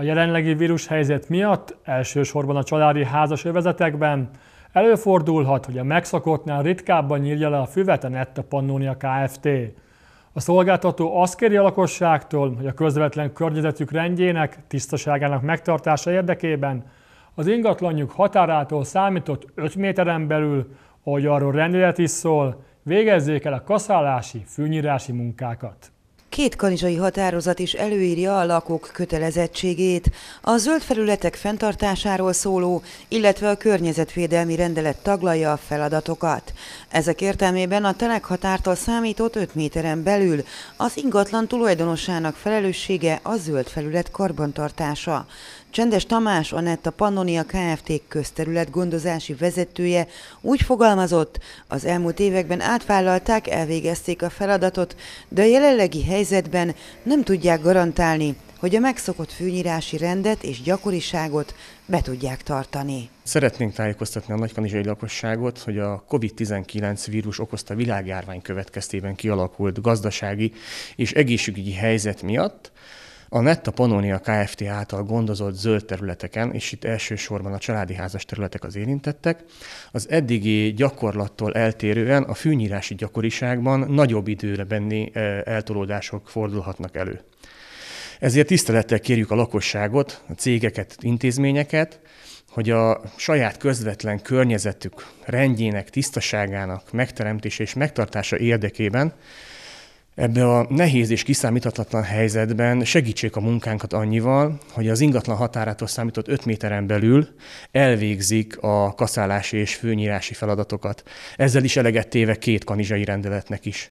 A jelenlegi vírushelyzet miatt elsősorban a családi házas övezetekben előfordulhat, hogy a megszokottnál ritkábban nyírja le a füvet a Netta Pannonia Kft. A szolgáltató azt kéri a lakosságtól, hogy a közvetlen környezetük rendjének, tisztaságának megtartása érdekében az ingatlanjuk határától számított 5 méteren belül, ahogy arról rendelet is szól, végezzék el a kaszálási, fűnyírási munkákat. Két kanizsai határozat is előírja a lakók kötelezettségét, a zöld felületek fenntartásáról szóló, illetve a környezetvédelmi rendelet taglalja a feladatokat. Ezek értelmében a határtól számított 5 méteren belül az ingatlan tulajdonosának felelőssége a zöld felület karbantartása. Csendes Tamás Anett, a Pannonia Kft. közterület gondozási vezetője úgy fogalmazott, az elmúlt években átvállalták, elvégezték a feladatot, de a jelenlegi helyzetben nem tudják garantálni, hogy a megszokott fűnyírási rendet és gyakoriságot be tudják tartani. Szeretnénk tájékoztatni a nagykanizsai lakosságot, hogy a COVID-19 vírus okozta világjárvány következtében kialakult gazdasági és egészségügyi helyzet miatt a Netta Pannonia Kft. által gondozott zöld területeken, és itt elsősorban a családi házas területek az érintettek, az eddigi gyakorlattól eltérően a fűnyírási gyakoriságban nagyobb időre benni e, eltolódások fordulhatnak elő. Ezért tisztelettel kérjük a lakosságot, a cégeket, intézményeket, hogy a saját közvetlen környezetük rendjének, tisztaságának megteremtése és megtartása érdekében Ebbe a nehéz és kiszámíthatatlan helyzetben segítsék a munkánkat annyival, hogy az ingatlan határától számított 5 méteren belül elvégzik a kaszálási és főnyírási feladatokat. Ezzel is eleget téve két kanizsai rendeletnek is.